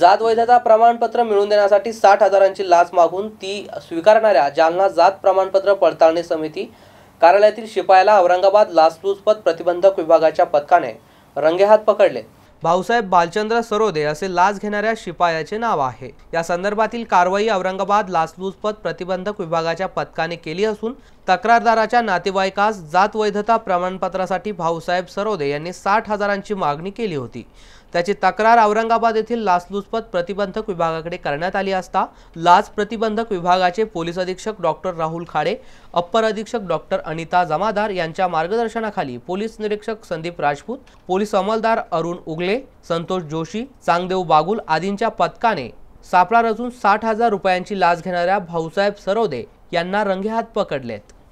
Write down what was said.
जात वैधता प्रमाणपत्र मिळवून देण्यासाठी साठ हजारांची लाच मागून ती स्वीकारणाऱ्या जालना जात प्रमाणपत्र पडताळणी समिती कार्यालयातील शिपायाला औरंगाबाद लाचलुचपत प्रतिबंधक विभागाच्या पथकाने रंगेहात पकडले भाऊसाहेब बालचंद्र सरोदे असे लाच घेणाऱ्या शिपायाचे नाव आहे या संदर्भातील कारवाई औरंगाबाद लाचलुचपत प्रतिबंधक विभागाच्या पथकाने केली असून तक्रारदाराच्या नातेवाईकास जात वैधता प्रमाणपत्रासाठी भाऊसाहेब सरोदे यांनी साठ हजारांची मागणी केली होती त्याची तक्रार औरंगाबाद येथील लाचलुचपत प्रतिबंधक विभागाकडे करण्यात आली असता लाच प्रतिबंधक विभागाचे पोलीस अधीक्षक डॉक्टर राहुल खाडे अप्पर अधीक्षक डॉक्टर अनिता जमादार यांच्या मार्गदर्शनाखाली पोलीस निरीक्षक संदीप राजपूत पोलीस अंमलदार अरुण उगले संतोष जोशी चांगदेव बागुल आदींच्या पथकाने सापळा रचून साठ हजार रुपयांची लाच घेणाऱ्या भाऊसाहेब सरोदे यांना रंगेहात पकडलेत